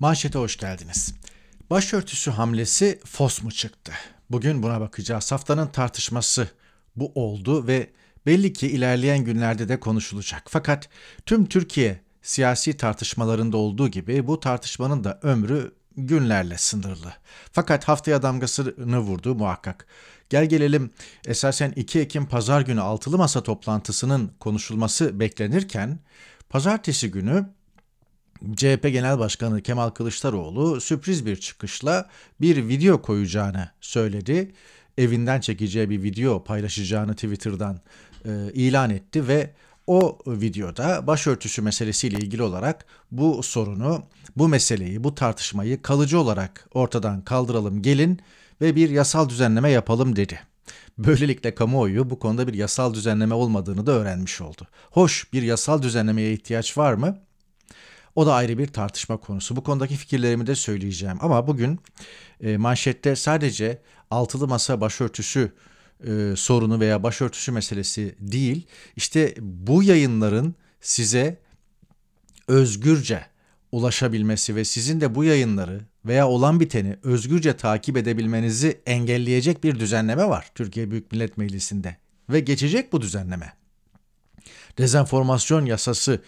Manşete hoş geldiniz. Başörtüsü hamlesi fos mu çıktı? Bugün buna bakacağız. Haftanın tartışması bu oldu ve belli ki ilerleyen günlerde de konuşulacak. Fakat tüm Türkiye siyasi tartışmalarında olduğu gibi bu tartışmanın da ömrü günlerle sınırlı. Fakat haftaya damgasını vurdu muhakkak. Gel gelelim esasen 2 Ekim pazar günü altılı masa toplantısının konuşulması beklenirken pazartesi günü CHP Genel Başkanı Kemal Kılıçdaroğlu sürpriz bir çıkışla bir video koyacağını söyledi. Evinden çekeceği bir video paylaşacağını Twitter'dan e, ilan etti ve o videoda başörtüsü meselesiyle ilgili olarak bu sorunu, bu meseleyi, bu tartışmayı kalıcı olarak ortadan kaldıralım gelin ve bir yasal düzenleme yapalım dedi. Böylelikle kamuoyu bu konuda bir yasal düzenleme olmadığını da öğrenmiş oldu. Hoş bir yasal düzenlemeye ihtiyaç var mı? O da ayrı bir tartışma konusu. Bu konudaki fikirlerimi de söyleyeceğim. Ama bugün e, manşette sadece altılı masa başörtüsü e, sorunu veya başörtüsü meselesi değil. İşte bu yayınların size özgürce ulaşabilmesi ve sizin de bu yayınları veya olan biteni özgürce takip edebilmenizi engelleyecek bir düzenleme var Türkiye Büyük Millet Meclisi'nde ve geçecek bu düzenleme. Dezenformasyon yasası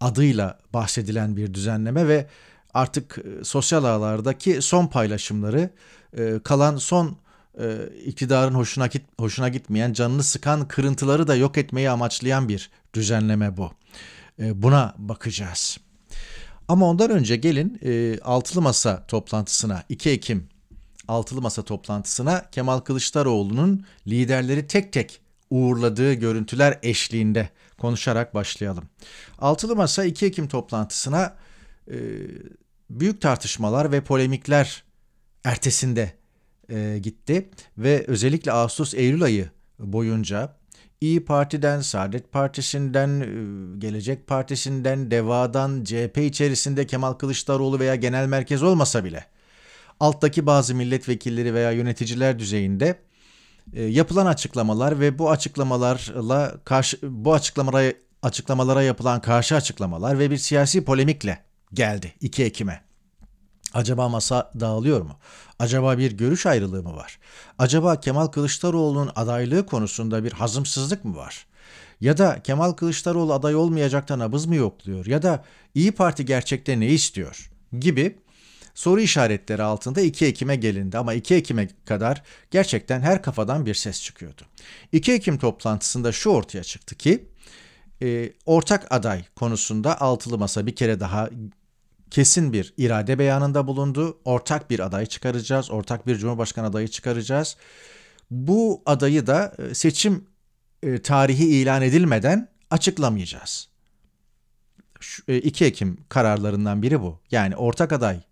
adıyla bahsedilen bir düzenleme ve artık e, sosyal ağlardaki son paylaşımları e, kalan son e, iktidarın hoşuna git hoşuna gitmeyen canını sıkan kırıntıları da yok etmeyi amaçlayan bir düzenleme bu. Buna bakacağız. Ama ondan önce gelin altılı masa toplantısına 2 Ekim altılı masa toplantısına Kemal Kılıçdaroğlu'nun liderleri tek tek uğurladığı görüntüler eşliğinde konuşarak başlayalım. Altılı Masa 2 Ekim toplantısına e, büyük tartışmalar ve polemikler ertesinde e, gitti ve özellikle Ağustos-Eylül ayı boyunca İyi Parti'den, Saadet Partisi'nden, e, Gelecek Partisi'nden, DEVA'dan, CHP içerisinde Kemal Kılıçdaroğlu veya genel merkez olmasa bile alttaki bazı milletvekilleri veya yöneticiler düzeyinde e, yapılan açıklamalar ve bu açıklamalarla karşı bu açıklamalara açıklamalara yapılan karşı açıklamalar ve bir siyasi polemikle geldi 2 Ekim'e. Acaba masa dağılıyor mu? Acaba bir görüş ayrılığı mı var? Acaba Kemal Kılıçdaroğlu'nun adaylığı konusunda bir hazımsızlık mı var? Ya da Kemal Kılıçdaroğlu aday olmayacaktan abız mı yokluyor? Ya da İyi Parti gerçekte ne istiyor? Gibi soru işaretleri altında 2 Ekim'e gelindi ama 2 Ekim'e kadar gerçekten her kafadan bir ses çıkıyordu. 2 Ekim toplantısında şu ortaya çıktı ki e, ortak aday konusunda altılı masa bir kere daha kesin bir irade beyanında bulundu. Ortak bir aday çıkaracağız, ortak bir cumhurbaşkanı adayı çıkaracağız. Bu adayı da e, seçim e, tarihi ilan edilmeden açıklamayacağız. 2 e, Ekim kararlarından biri bu. Yani ortak aday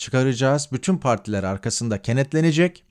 çıkaracağız. Bütün partiler arkasında kenetlenecek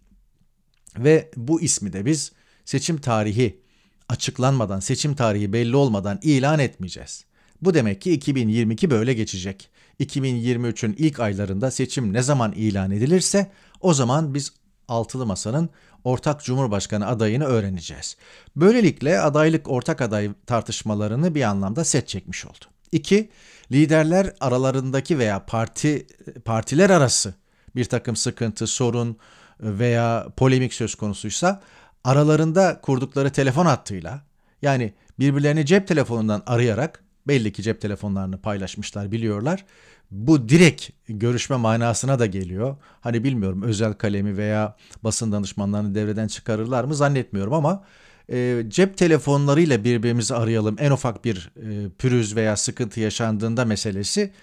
ve bu ismi de biz seçim tarihi açıklanmadan, seçim tarihi belli olmadan ilan etmeyeceğiz. Bu demek ki 2022 böyle geçecek. 2023'ün ilk aylarında seçim ne zaman ilan edilirse o zaman biz altılı masanın ortak cumhurbaşkanı adayını öğreneceğiz. Böylelikle adaylık ortak aday tartışmalarını bir anlamda set çekmiş oldu. İki Liderler aralarındaki veya parti partiler arası bir takım sıkıntı, sorun veya polemik söz konusuysa aralarında kurdukları telefon hattıyla yani birbirlerini cep telefonundan arayarak belli ki cep telefonlarını paylaşmışlar biliyorlar. Bu direkt görüşme manasına da geliyor. Hani bilmiyorum özel kalemi veya basın danışmanlarını devreden çıkarırlar mı zannetmiyorum ama e, cep telefonlarıyla birbirimizi arayalım en ufak bir e, pürüz veya sıkıntı yaşandığında meselesi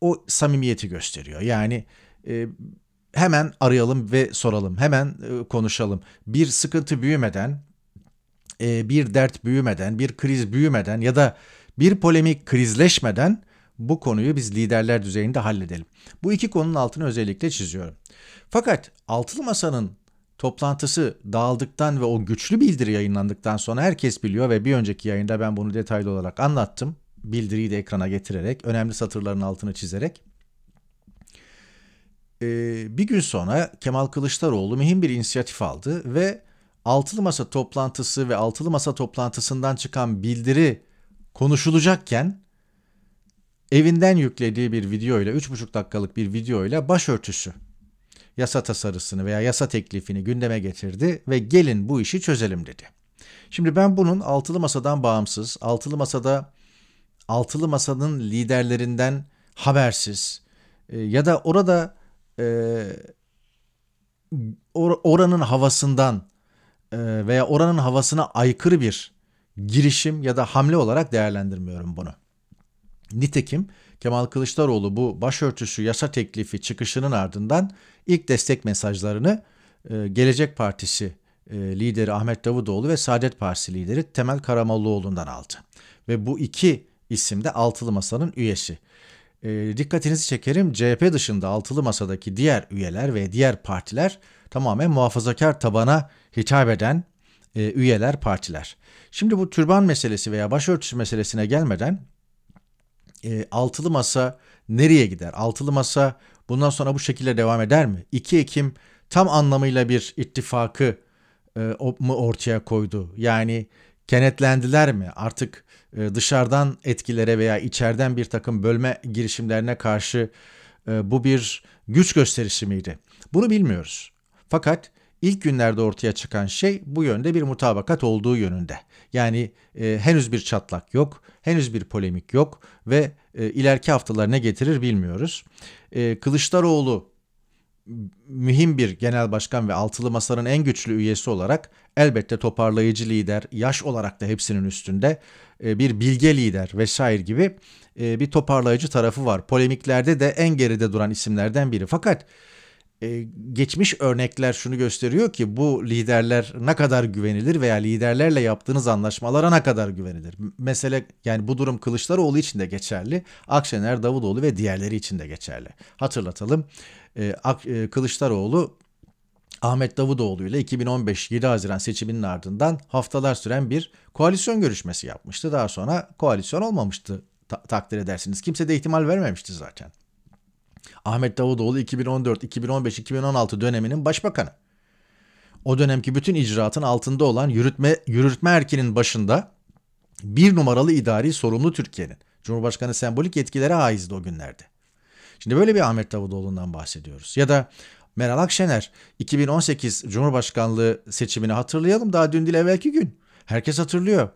o samimiyeti gösteriyor. Yani e, hemen arayalım ve soralım hemen e, konuşalım bir sıkıntı büyümeden e, bir dert büyümeden bir kriz büyümeden ya da bir polemik krizleşmeden bu konuyu biz liderler düzeyinde halledelim. Bu iki konunun altını özellikle çiziyorum. Fakat altılı masanın toplantısı dağıldıktan ve o güçlü bildiri yayınlandıktan sonra herkes biliyor ve bir önceki yayında ben bunu detaylı olarak anlattım. Bildiriyi de ekrana getirerek, önemli satırların altını çizerek. Ee, bir gün sonra Kemal Kılıçdaroğlu mühim bir inisiyatif aldı ve altılı masa toplantısı ve altılı masa toplantısından çıkan bildiri konuşulacakken evinden yüklediği bir video ile 3,5 dakikalık bir video ile başörtüsü yasa tasarısını veya yasa teklifini gündeme getirdi ve gelin bu işi çözelim dedi. Şimdi ben bunun altılı masadan bağımsız, altılı masada altılı masanın liderlerinden habersiz e, ya da orada e, or, oranın havasından e, veya oranın havasına aykırı bir girişim ya da hamle olarak değerlendirmiyorum bunu. Nitekim Kemal Kılıçdaroğlu bu başörtüsü yasa teklifi çıkışının ardından ilk destek mesajlarını e, Gelecek Partisi e, lideri Ahmet Davutoğlu ve Saadet Partisi lideri Temel Karamollaoğlu'ndan aldı. Ve bu iki isim de Altılı Masa'nın üyesi. E, dikkatinizi çekerim CHP dışında altılı masadaki diğer üyeler ve diğer partiler tamamen muhafazakar tabana hitap eden e, üyeler partiler. Şimdi bu türban meselesi veya başörtüsü meselesine gelmeden e, altılı masa nereye gider? Altılı masa bundan sonra bu şekilde devam eder mi? 2 Ekim tam anlamıyla bir ittifakı e, mı ortaya koydu? Yani kenetlendiler mi? Artık e, dışarıdan etkilere veya içeriden bir takım bölme girişimlerine karşı e, bu bir güç gösterisi miydi? Bunu bilmiyoruz. Fakat ilk günlerde ortaya çıkan şey bu yönde bir mutabakat olduğu yönünde. Yani e, henüz bir çatlak yok, henüz bir polemik yok ve e, ileriki haftalar ne getirir bilmiyoruz. E, Kılıçdaroğlu mühim bir genel başkan ve altılı masanın en güçlü üyesi olarak elbette toparlayıcı lider, yaş olarak da hepsinin üstünde e, bir bilge lider vesaire gibi e, bir toparlayıcı tarafı var. Polemiklerde de en geride duran isimlerden biri. Fakat e, geçmiş örnekler şunu gösteriyor ki bu liderler ne kadar güvenilir veya liderlerle yaptığınız anlaşmalara ne kadar güvenilir? Mesele yani bu durum Kılıçdaroğlu için de geçerli, Akşener, Davutoğlu ve diğerleri için de geçerli. Hatırlatalım e, Ak, e, Kılıçdaroğlu Ahmet Davutoğlu ile 2015 7 Haziran seçiminin ardından haftalar süren bir koalisyon görüşmesi yapmıştı. Daha sonra koalisyon olmamıştı ta- takdir edersiniz. Kimse de ihtimal vermemişti zaten. Ahmet Davutoğlu 2014, 2015, 2016 döneminin başbakanı. O dönemki bütün icraatın altında olan yürütme, yürütme erkinin başında bir numaralı idari sorumlu Türkiye'nin. Cumhurbaşkanı sembolik yetkilere haizdi o günlerde. Şimdi böyle bir Ahmet Davutoğlu'ndan bahsediyoruz. Ya da Meral Akşener 2018 Cumhurbaşkanlığı seçimini hatırlayalım daha dün değil evvelki gün. Herkes hatırlıyor.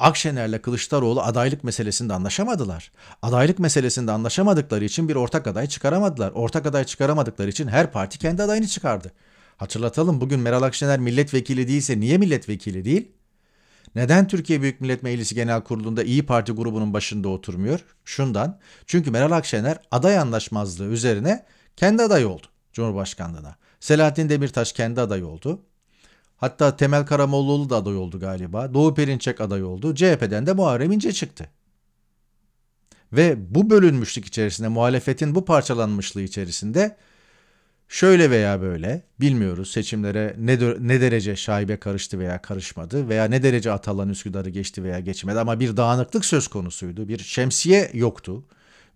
Akşener'le Kılıçdaroğlu adaylık meselesinde anlaşamadılar. Adaylık meselesinde anlaşamadıkları için bir ortak aday çıkaramadılar. Ortak aday çıkaramadıkları için her parti kendi adayını çıkardı. Hatırlatalım bugün Meral Akşener milletvekili değilse niye milletvekili değil? Neden Türkiye Büyük Millet Meclisi Genel Kurulu'nda İyi Parti grubunun başında oturmuyor? Şundan. Çünkü Meral Akşener aday anlaşmazlığı üzerine kendi aday oldu Cumhurbaşkanlığına. Selahattin Demirtaş kendi aday oldu. Hatta Temel Karamollaoğlu da aday oldu galiba. Doğu Perinçek aday oldu. CHP'den de Muharrem İnce çıktı. Ve bu bölünmüşlük içerisinde muhalefetin bu parçalanmışlığı içerisinde şöyle veya böyle bilmiyoruz seçimlere ne, ne derece şaibe karıştı veya karışmadı veya ne derece Atalan Üsküdar'ı geçti veya geçmedi ama bir dağınıklık söz konusuydu. Bir şemsiye yoktu.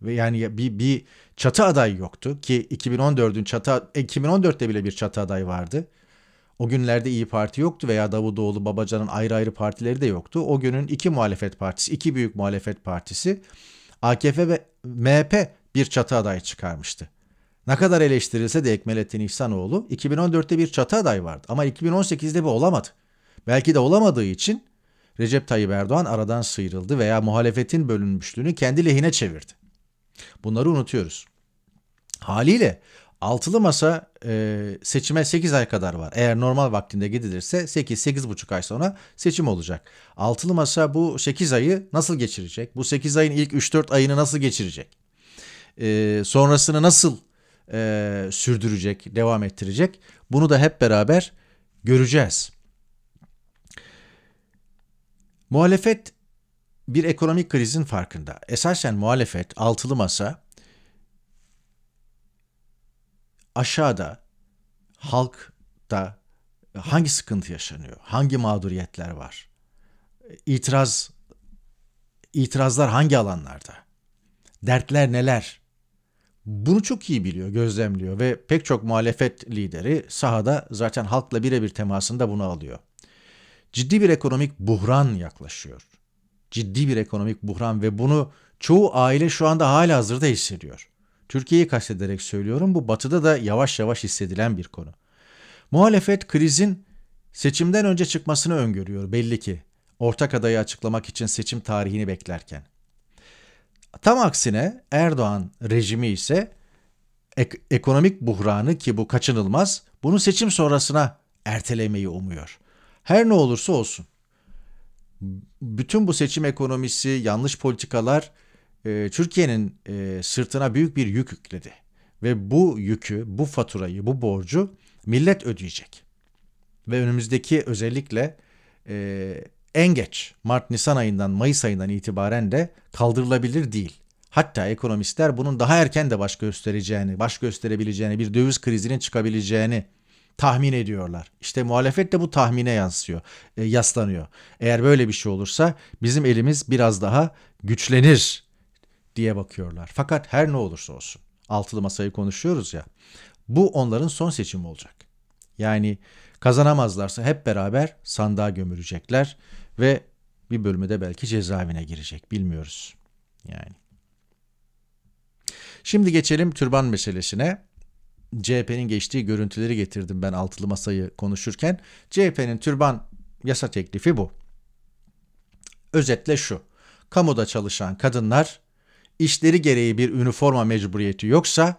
Ve yani bir, bir çatı aday yoktu ki 2014'ün çatı 2014'te e, bile bir çatı aday vardı. O günlerde İyi Parti yoktu veya Davutoğlu Babacan'ın ayrı ayrı partileri de yoktu. O günün iki muhalefet partisi, iki büyük muhalefet partisi AKP ve MHP bir çatı adayı çıkarmıştı. Ne kadar eleştirilse de Ekmelettin İhsanoğlu 2014'te bir çatı adayı vardı ama 2018'de bu olamadı. Belki de olamadığı için Recep Tayyip Erdoğan aradan sıyrıldı veya muhalefetin bölünmüşlüğünü kendi lehine çevirdi. Bunları unutuyoruz. Haliyle Altılı masa e, seçime 8 ay kadar var. Eğer normal vaktinde gidilirse 8-8,5 ay sonra seçim olacak. Altılı masa bu 8 ayı nasıl geçirecek? Bu 8 ayın ilk 3-4 ayını nasıl geçirecek? E, sonrasını nasıl e, sürdürecek, devam ettirecek? Bunu da hep beraber göreceğiz. Muhalefet bir ekonomik krizin farkında. Esasen muhalefet, altılı masa aşağıda halkta hangi sıkıntı yaşanıyor? Hangi mağduriyetler var? İtiraz itirazlar hangi alanlarda? Dertler neler? Bunu çok iyi biliyor, gözlemliyor ve pek çok muhalefet lideri sahada zaten halkla birebir temasında bunu alıyor. Ciddi bir ekonomik buhran yaklaşıyor. Ciddi bir ekonomik buhran ve bunu çoğu aile şu anda hala hazırda hissediyor. Türkiye'yi kastederek söylüyorum. Bu batıda da yavaş yavaş hissedilen bir konu. Muhalefet krizin seçimden önce çıkmasını öngörüyor belli ki. Ortak adayı açıklamak için seçim tarihini beklerken. Tam aksine Erdoğan rejimi ise ek- ekonomik buhranı ki bu kaçınılmaz, bunu seçim sonrasına ertelemeyi umuyor. Her ne olursa olsun. Bütün bu seçim ekonomisi, yanlış politikalar e, Türkiye'nin e, sırtına büyük bir yük yükledi. Ve bu yükü, bu faturayı, bu borcu millet ödeyecek. Ve önümüzdeki özellikle e, en geç Mart-Nisan ayından, Mayıs ayından itibaren de kaldırılabilir değil. Hatta ekonomistler bunun daha erken de baş göstereceğini, baş gösterebileceğini, bir döviz krizinin çıkabileceğini tahmin ediyorlar. İşte muhalefet de bu tahmine yansıyor, yaslanıyor. Eğer böyle bir şey olursa bizim elimiz biraz daha güçlenir diye bakıyorlar. Fakat her ne olursa olsun altılı masayı konuşuyoruz ya bu onların son seçimi olacak. Yani kazanamazlarsa hep beraber sandığa gömülecekler ve bir bölümü de belki cezaevine girecek bilmiyoruz. Yani. Şimdi geçelim türban meselesine. CHP'nin geçtiği görüntüleri getirdim ben altılı masayı konuşurken. CHP'nin türban yasa teklifi bu. Özetle şu. Kamuda çalışan kadınlar işleri gereği bir üniforma mecburiyeti yoksa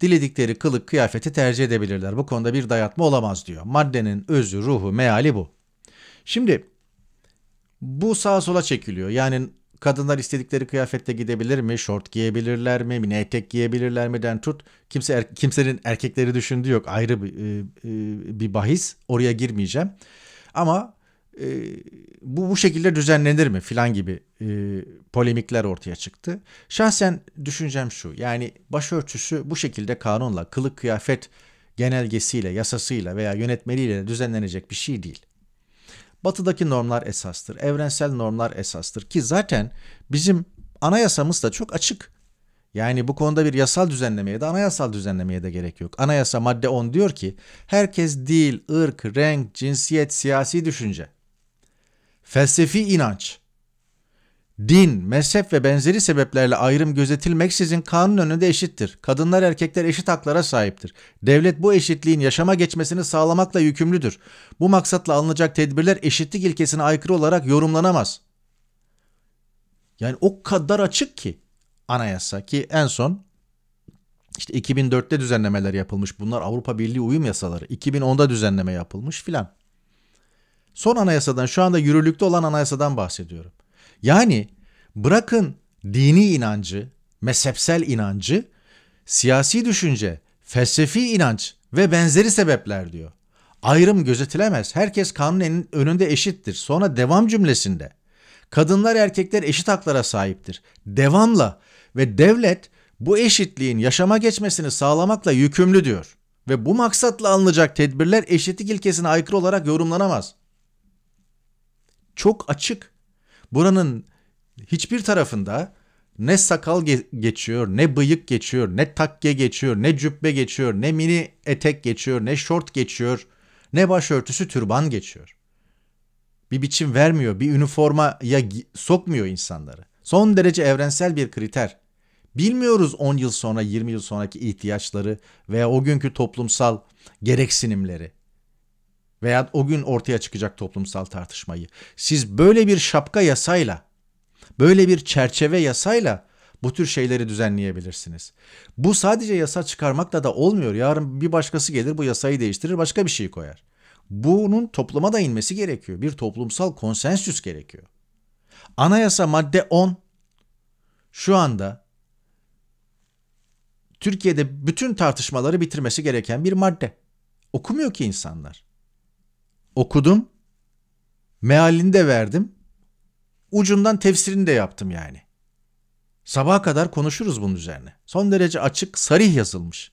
diledikleri kılık kıyafeti tercih edebilirler. Bu konuda bir dayatma olamaz diyor. Maddenin özü, ruhu, meali bu. Şimdi bu sağa sola çekiliyor. Yani kadınlar istedikleri kıyafette gidebilir mi? Şort giyebilirler mi? Mini etek giyebilirler mi? Den tut. Kimse er, kimsenin erkekleri düşündüğü yok. Ayrı bir, e, e, bir bahis. Oraya girmeyeceğim. Ama ee, bu bu şekilde düzenlenir mi filan gibi e, polemikler ortaya çıktı. Şahsen düşüncem şu yani başörtüsü bu şekilde kanunla kılık kıyafet genelgesiyle yasasıyla veya yönetmeliyle düzenlenecek bir şey değil. Batıdaki normlar esastır, evrensel normlar esastır ki zaten bizim anayasamız da çok açık. Yani bu konuda bir yasal düzenlemeye de anayasal düzenlemeye de gerek yok. Anayasa madde 10 diyor ki herkes dil, ırk, renk, cinsiyet, siyasi düşünce felsefi inanç, din, mezhep ve benzeri sebeplerle ayrım gözetilmeksizin kanun önünde eşittir. Kadınlar erkekler eşit haklara sahiptir. Devlet bu eşitliğin yaşama geçmesini sağlamakla yükümlüdür. Bu maksatla alınacak tedbirler eşitlik ilkesine aykırı olarak yorumlanamaz. Yani o kadar açık ki anayasa ki en son işte 2004'te düzenlemeler yapılmış. Bunlar Avrupa Birliği uyum yasaları. 2010'da düzenleme yapılmış filan. Son anayasadan şu anda yürürlükte olan anayasadan bahsediyorum. Yani bırakın dini inancı, mezhepsel inancı, siyasi düşünce, felsefi inanç ve benzeri sebepler diyor. Ayrım gözetilemez. Herkes kanun önünde eşittir. Sonra devam cümlesinde. Kadınlar erkekler eşit haklara sahiptir. Devamla ve devlet bu eşitliğin yaşama geçmesini sağlamakla yükümlü diyor. Ve bu maksatla alınacak tedbirler eşitlik ilkesine aykırı olarak yorumlanamaz çok açık. Buranın hiçbir tarafında ne sakal ge- geçiyor, ne bıyık geçiyor, ne takke geçiyor, ne cübbe geçiyor, ne mini etek geçiyor, ne şort geçiyor, ne başörtüsü türban geçiyor. Bir biçim vermiyor, bir üniformaya sokmuyor insanları. Son derece evrensel bir kriter. Bilmiyoruz 10 yıl sonra, 20 yıl sonraki ihtiyaçları veya o günkü toplumsal gereksinimleri veya o gün ortaya çıkacak toplumsal tartışmayı. Siz böyle bir şapka yasayla, böyle bir çerçeve yasayla bu tür şeyleri düzenleyebilirsiniz. Bu sadece yasa çıkarmakla da olmuyor. Yarın bir başkası gelir bu yasayı değiştirir, başka bir şey koyar. Bunun topluma da inmesi gerekiyor. Bir toplumsal konsensüs gerekiyor. Anayasa madde 10 şu anda Türkiye'de bütün tartışmaları bitirmesi gereken bir madde. Okumuyor ki insanlar okudum. Mealini de verdim. Ucundan tefsirini de yaptım yani. Sabaha kadar konuşuruz bunun üzerine. Son derece açık, sarih yazılmış.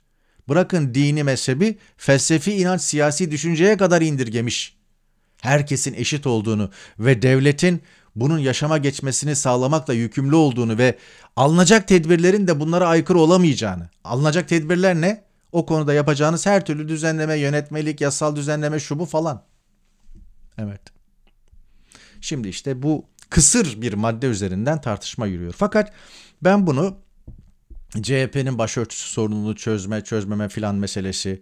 Bırakın dini mezhebi, felsefi inanç siyasi düşünceye kadar indirgemiş. Herkesin eşit olduğunu ve devletin bunun yaşama geçmesini sağlamakla yükümlü olduğunu ve alınacak tedbirlerin de bunlara aykırı olamayacağını. Alınacak tedbirler ne? O konuda yapacağınız her türlü düzenleme, yönetmelik, yasal düzenleme, şu bu falan. Evet. Şimdi işte bu kısır bir madde üzerinden tartışma yürüyor. Fakat ben bunu CHP'nin başörtüsü sorununu çözme, çözmeme filan meselesi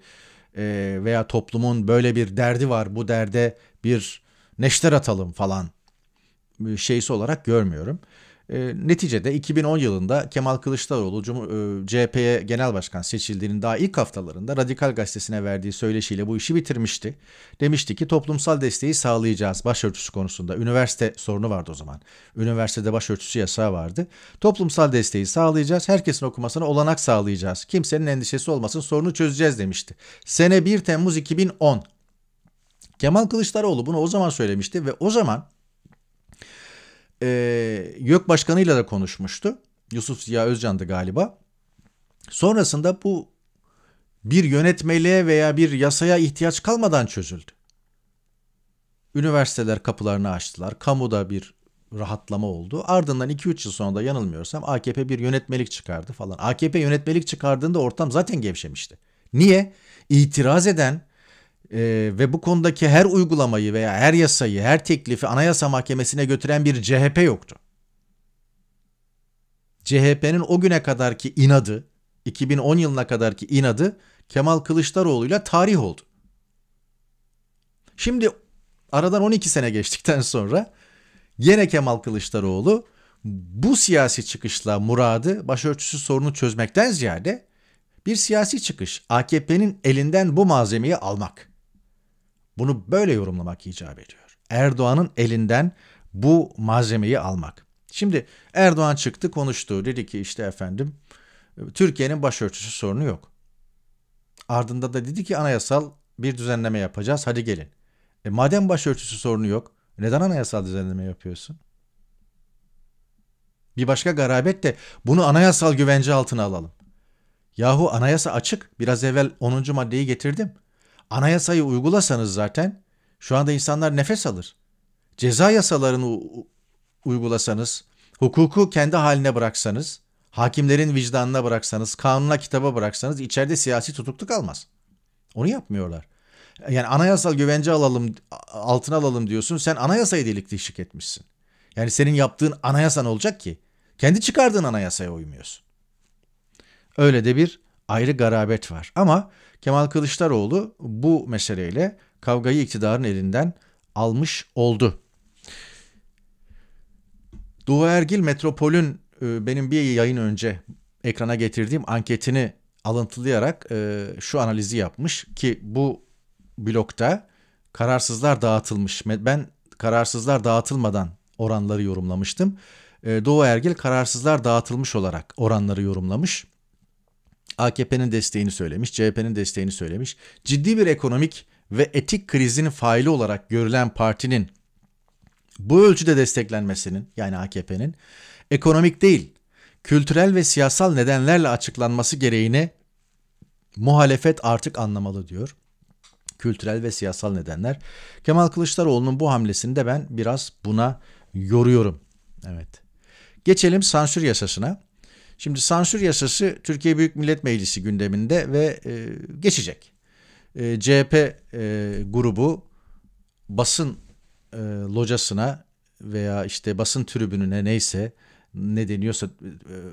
e, veya toplumun böyle bir derdi var, bu derde bir neşter atalım falan e, şeysi olarak görmüyorum. E, neticede 2010 yılında Kemal Kılıçdaroğlu Cum- e, CHP'ye genel başkan seçildiğinin daha ilk haftalarında Radikal Gazetesi'ne verdiği söyleşiyle bu işi bitirmişti. Demişti ki toplumsal desteği sağlayacağız başörtüsü konusunda. Üniversite sorunu vardı o zaman. Üniversitede başörtüsü yasağı vardı. Toplumsal desteği sağlayacağız. Herkesin okumasına olanak sağlayacağız. Kimsenin endişesi olmasın sorunu çözeceğiz demişti. Sene 1 Temmuz 2010. Kemal Kılıçdaroğlu bunu o zaman söylemişti ve o zaman e, YÖK Başkanı'yla da konuşmuştu. Yusuf Ziya Özcan'dı galiba. Sonrasında bu bir yönetmeliğe veya bir yasaya ihtiyaç kalmadan çözüldü. Üniversiteler kapılarını açtılar. Kamuda bir rahatlama oldu. Ardından 2-3 yıl sonra da yanılmıyorsam AKP bir yönetmelik çıkardı falan. AKP yönetmelik çıkardığında ortam zaten gevşemişti. Niye? İtiraz eden, e, ve bu konudaki her uygulamayı veya her yasayı, her teklifi Anayasa Mahkemesi'ne götüren bir CHP yoktu. CHP'nin o güne kadarki inadı, 2010 yılına kadarki inadı Kemal Kılıçdaroğlu'yla tarih oldu. Şimdi aradan 12 sene geçtikten sonra yine Kemal Kılıçdaroğlu bu siyasi çıkışla muradı başörtüsü sorunu çözmekten ziyade bir siyasi çıkış AKP'nin elinden bu malzemeyi almak. Bunu böyle yorumlamak icap ediyor. Erdoğan'ın elinden bu malzemeyi almak. Şimdi Erdoğan çıktı konuştu. Dedi ki işte efendim Türkiye'nin başörtüsü sorunu yok. Ardında da dedi ki anayasal bir düzenleme yapacağız hadi gelin. E madem başörtüsü sorunu yok neden anayasal düzenleme yapıyorsun? Bir başka garabet de bunu anayasal güvence altına alalım. Yahu anayasa açık. Biraz evvel 10. maddeyi getirdim. Anayasayı uygulasanız zaten şu anda insanlar nefes alır. Ceza yasalarını uygulasanız, hukuku kendi haline bıraksanız, hakimlerin vicdanına bıraksanız, kanuna kitaba bıraksanız içeride siyasi tutuklu kalmaz. Onu yapmıyorlar. Yani anayasal güvence alalım, altına alalım diyorsun. Sen anayasayı delik deşik etmişsin. Yani senin yaptığın anayasan olacak ki. Kendi çıkardığın anayasaya uymuyorsun. Öyle de bir ayrı garabet var. Ama Kemal Kılıçdaroğlu bu meseleyle kavgayı iktidarın elinden almış oldu. Doğu Ergil Metropol'ün e, benim bir yayın önce ekrana getirdiğim anketini alıntılayarak e, şu analizi yapmış ki bu blokta kararsızlar dağıtılmış. Ben kararsızlar dağıtılmadan oranları yorumlamıştım. E, Doğu Ergil kararsızlar dağıtılmış olarak oranları yorumlamış. AKP'nin desteğini söylemiş, CHP'nin desteğini söylemiş. Ciddi bir ekonomik ve etik krizin faili olarak görülen partinin bu ölçüde desteklenmesinin yani AKP'nin ekonomik değil, kültürel ve siyasal nedenlerle açıklanması gereğini muhalefet artık anlamalı diyor. Kültürel ve siyasal nedenler. Kemal Kılıçdaroğlu'nun bu hamlesini de ben biraz buna yoruyorum. Evet. Geçelim sansür yasasına. Şimdi sansür yasası Türkiye Büyük Millet Meclisi gündeminde ve e, geçecek. E, CHP e, grubu basın e, locasına veya işte basın tribününe neyse ne deniyorsa e,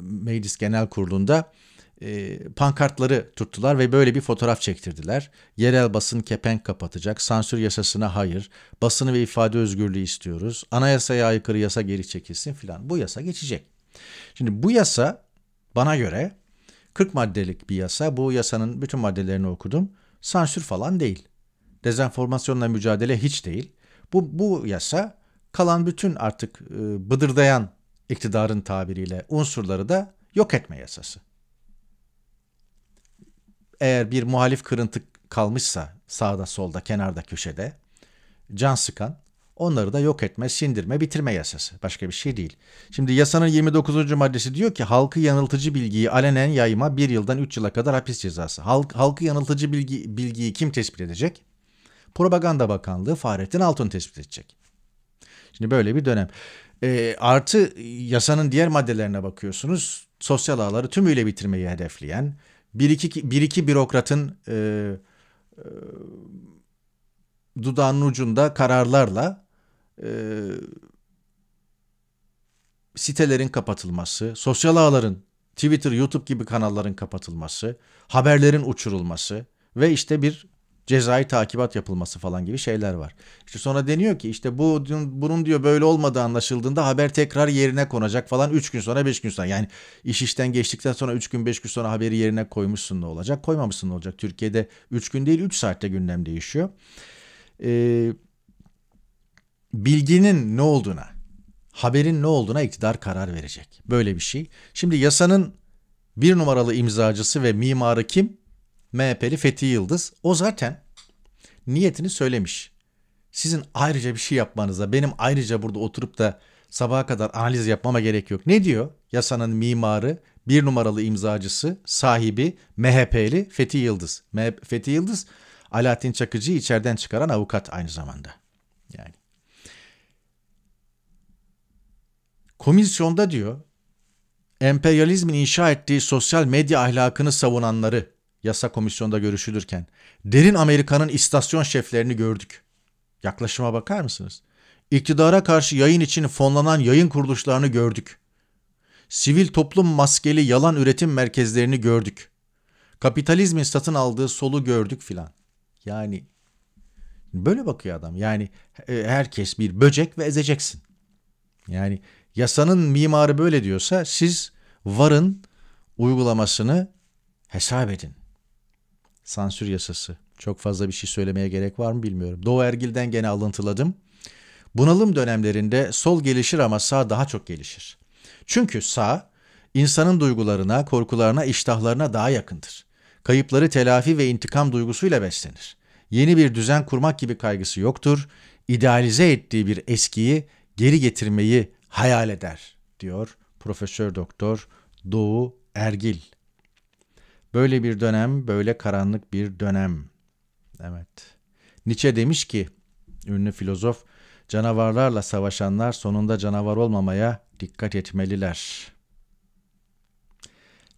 meclis genel kurulunda e, pankartları tuttular ve böyle bir fotoğraf çektirdiler. Yerel basın kepenk kapatacak, sansür yasasına hayır, basını ve ifade özgürlüğü istiyoruz, anayasaya aykırı yasa geri çekilsin filan. Bu yasa geçecek. Şimdi bu yasa bana göre 40 maddelik bir yasa, bu yasanın bütün maddelerini okudum. Sansür falan değil. Dezenformasyonla mücadele hiç değil. Bu, bu yasa kalan bütün artık e, bıdırdayan iktidarın tabiriyle unsurları da yok etme yasası. Eğer bir muhalif kırıntı kalmışsa sağda solda kenarda köşede can sıkan Onları da yok etme, sindirme, bitirme yasası. Başka bir şey değil. Şimdi yasanın 29. maddesi diyor ki halkı yanıltıcı bilgiyi alenen yayma bir yıldan 3 yıla kadar hapis cezası. Halk, halkı yanıltıcı bilgi, bilgiyi kim tespit edecek? Propaganda Bakanlığı Fahrettin Altun tespit edecek. Şimdi böyle bir dönem. E, artı yasanın diğer maddelerine bakıyorsunuz. Sosyal ağları tümüyle bitirmeyi hedefleyen, bir iki, bir iki bürokratın e, e, dudağının ucunda kararlarla ee, sitelerin kapatılması, sosyal ağların, Twitter, YouTube gibi kanalların kapatılması, haberlerin uçurulması ve işte bir cezai takibat yapılması falan gibi şeyler var. İşte sonra deniyor ki işte bu bunun diyor böyle olmadığı anlaşıldığında haber tekrar yerine konacak falan 3 gün sonra 5 gün sonra. Yani iş işten geçtikten sonra 3 gün 5 gün sonra haberi yerine koymuşsun ne olacak? Koymamışsın ne olacak? Türkiye'de 3 gün değil 3 saatte gündem değişiyor. Eee bilginin ne olduğuna, haberin ne olduğuna iktidar karar verecek. Böyle bir şey. Şimdi yasanın bir numaralı imzacısı ve mimarı kim? MHP'li Fethi Yıldız. O zaten niyetini söylemiş. Sizin ayrıca bir şey yapmanıza, benim ayrıca burada oturup da sabaha kadar analiz yapmama gerek yok. Ne diyor? Yasanın mimarı, bir numaralı imzacısı, sahibi MHP'li Fethi Yıldız. MHP Fethi Yıldız Alaaddin Çakıcı'yı içeriden çıkaran avukat aynı zamanda. Komisyonda diyor, emperyalizmin inşa ettiği sosyal medya ahlakını savunanları yasa komisyonda görüşülürken derin Amerika'nın istasyon şeflerini gördük. Yaklaşıma bakar mısınız? İktidara karşı yayın için fonlanan yayın kuruluşlarını gördük. Sivil toplum maskeli yalan üretim merkezlerini gördük. Kapitalizmin satın aldığı solu gördük filan. Yani böyle bakıyor adam. Yani e, herkes bir böcek ve ezeceksin. Yani yasanın mimarı böyle diyorsa siz varın uygulamasını hesap edin. Sansür yasası. Çok fazla bir şey söylemeye gerek var mı bilmiyorum. Doğu Ergil'den gene alıntıladım. Bunalım dönemlerinde sol gelişir ama sağ daha çok gelişir. Çünkü sağ insanın duygularına, korkularına, iştahlarına daha yakındır. Kayıpları telafi ve intikam duygusuyla beslenir. Yeni bir düzen kurmak gibi kaygısı yoktur. İdealize ettiği bir eskiyi geri getirmeyi hayal eder diyor Profesör Doktor Doğu Ergil. Böyle bir dönem, böyle karanlık bir dönem. Evet. Nietzsche demiş ki, ünlü filozof, canavarlarla savaşanlar sonunda canavar olmamaya dikkat etmeliler.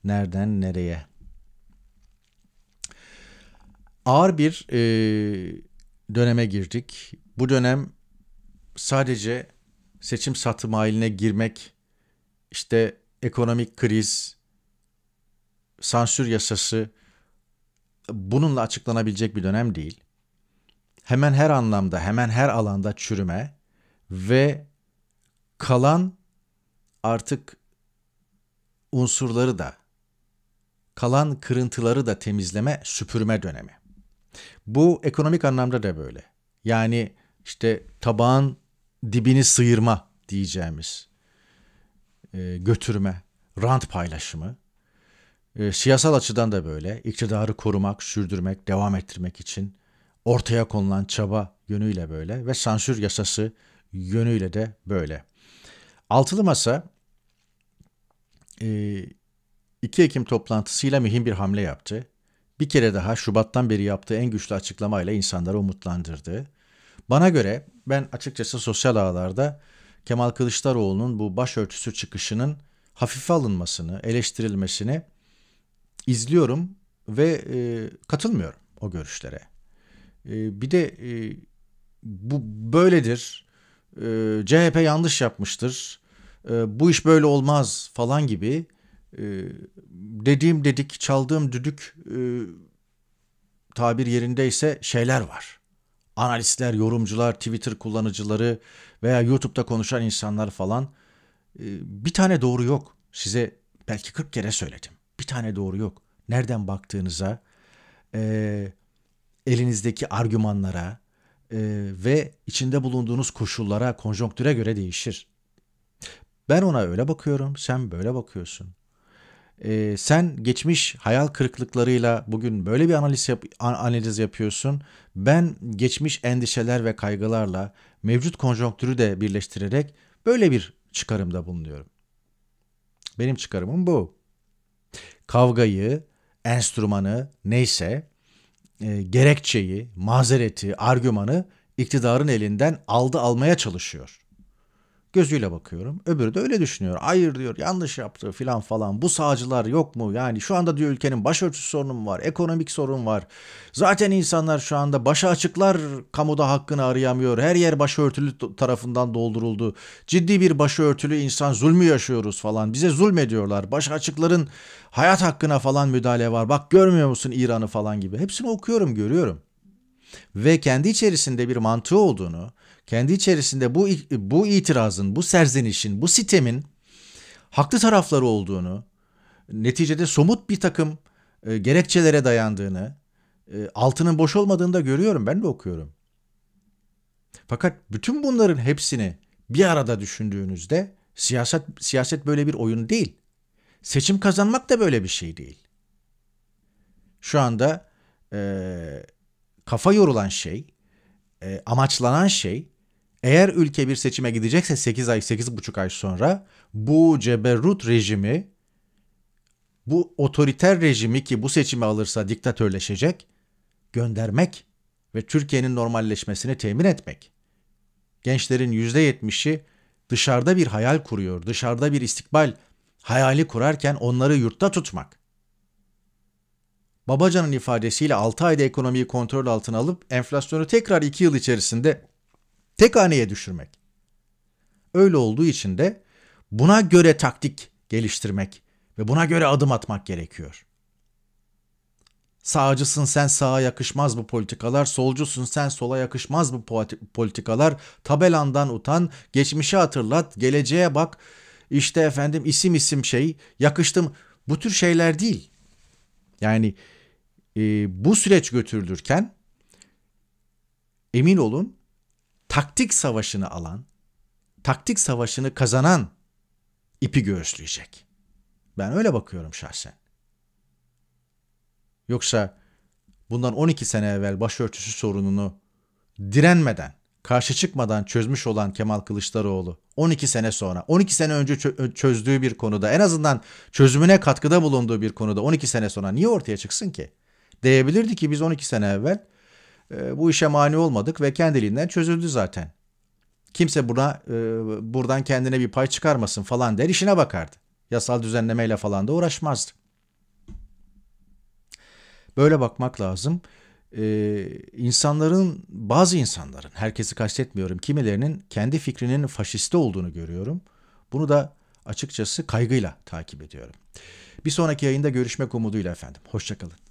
Nereden nereye? Ağır bir e, döneme girdik. Bu dönem sadece seçim satım haline girmek, işte ekonomik kriz, sansür yasası bununla açıklanabilecek bir dönem değil. Hemen her anlamda, hemen her alanda çürüme ve kalan artık unsurları da kalan kırıntıları da temizleme, süpürme dönemi. Bu ekonomik anlamda da böyle. Yani işte tabağın dibini sıyırma diyeceğimiz e, götürme, rant paylaşımı e, siyasal açıdan da böyle iktidarı korumak, sürdürmek, devam ettirmek için ortaya konulan çaba yönüyle böyle ve sansür yasası yönüyle de böyle. Altılı Masa 2 e, Ekim toplantısıyla mühim bir hamle yaptı. Bir kere daha Şubat'tan beri yaptığı en güçlü açıklamayla insanları umutlandırdı. Bana göre ben açıkçası sosyal ağlarda Kemal Kılıçdaroğlu'nun bu başörtüsü çıkışının hafife alınmasını, eleştirilmesini izliyorum ve e, katılmıyorum o görüşlere. E, bir de e, bu böyledir, e, CHP yanlış yapmıştır, e, bu iş böyle olmaz falan gibi e, dediğim dedik, çaldığım düdük e, tabir yerindeyse şeyler var analistler, yorumcular, Twitter kullanıcıları veya YouTube'da konuşan insanlar falan e, bir tane doğru yok. Size belki 40 kere söyledim. Bir tane doğru yok. Nereden baktığınıza, e, elinizdeki argümanlara e, ve içinde bulunduğunuz koşullara, konjonktüre göre değişir. Ben ona öyle bakıyorum, sen böyle bakıyorsun e, sen geçmiş hayal kırıklıklarıyla bugün böyle bir analiz yap, analiz yapıyorsun. Ben geçmiş endişeler ve kaygılarla mevcut konjonktürü de birleştirerek böyle bir çıkarımda bulunuyorum. Benim çıkarımım bu. Kavgayı, enstrümanı neyse e, gerekçeyi, mazereti, argümanı iktidarın elinden aldı almaya çalışıyor gözüyle bakıyorum. Öbürü de öyle düşünüyor. Hayır diyor yanlış yaptı filan falan. Bu sağcılar yok mu? Yani şu anda diyor ülkenin başörtüsü sorunum var. Ekonomik sorun var. Zaten insanlar şu anda başa açıklar kamuda hakkını arayamıyor. Her yer başörtülü tarafından dolduruldu. Ciddi bir başörtülü insan zulmü yaşıyoruz falan. Bize zulmediyorlar. Başa açıkların hayat hakkına falan müdahale var. Bak görmüyor musun İran'ı falan gibi. Hepsini okuyorum görüyorum ve kendi içerisinde bir mantığı olduğunu, kendi içerisinde bu bu itirazın, bu serzenişin, bu sitemin haklı tarafları olduğunu, neticede somut bir takım e, gerekçelere dayandığını, e, altının boş olmadığını da görüyorum, ben de okuyorum. Fakat bütün bunların hepsini bir arada düşündüğünüzde siyaset siyaset böyle bir oyun değil. Seçim kazanmak da böyle bir şey değil. Şu anda e, kafa yorulan şey, e, amaçlanan şey eğer ülke bir seçime gidecekse 8 ay 8,5 ay sonra bu ceberrut rejimi bu otoriter rejimi ki bu seçimi alırsa diktatörleşecek göndermek ve Türkiye'nin normalleşmesini temin etmek. Gençlerin %70'i dışarıda bir hayal kuruyor, dışarıda bir istikbal hayali kurarken onları yurtta tutmak. Babacan'ın ifadesiyle 6 ayda ekonomiyi kontrol altına alıp enflasyonu tekrar 2 yıl içerisinde tek haneye düşürmek. Öyle olduğu için de buna göre taktik geliştirmek ve buna göre adım atmak gerekiyor. Sağcısın sen sağa yakışmaz bu politikalar, solcusun sen sola yakışmaz bu politikalar, tabelandan utan, geçmişi hatırlat, geleceğe bak, İşte efendim isim isim şey, yakıştım bu tür şeyler değil. Yani e, bu süreç götürülürken emin olun taktik savaşını alan, taktik savaşını kazanan ipi göğüsleyecek. Ben öyle bakıyorum şahsen. Yoksa bundan 12 sene evvel başörtüsü sorununu direnmeden, karşı çıkmadan çözmüş olan Kemal Kılıçdaroğlu 12 sene sonra, 12 sene önce çözdüğü bir konuda en azından çözümüne katkıda bulunduğu bir konuda 12 sene sonra niye ortaya çıksın ki? diyebilirdi ki biz 12 sene evvel e, bu işe mani olmadık ve kendiliğinden çözüldü zaten. Kimse buna e, buradan kendine bir pay çıkarmasın falan der işine bakardı. Yasal düzenlemeyle falan da uğraşmazdı. Böyle bakmak lazım. Ee, insanların bazı insanların herkesi kastetmiyorum kimilerinin kendi fikrinin faşiste olduğunu görüyorum. Bunu da açıkçası kaygıyla takip ediyorum. Bir sonraki yayında görüşmek umuduyla efendim. Hoşçakalın.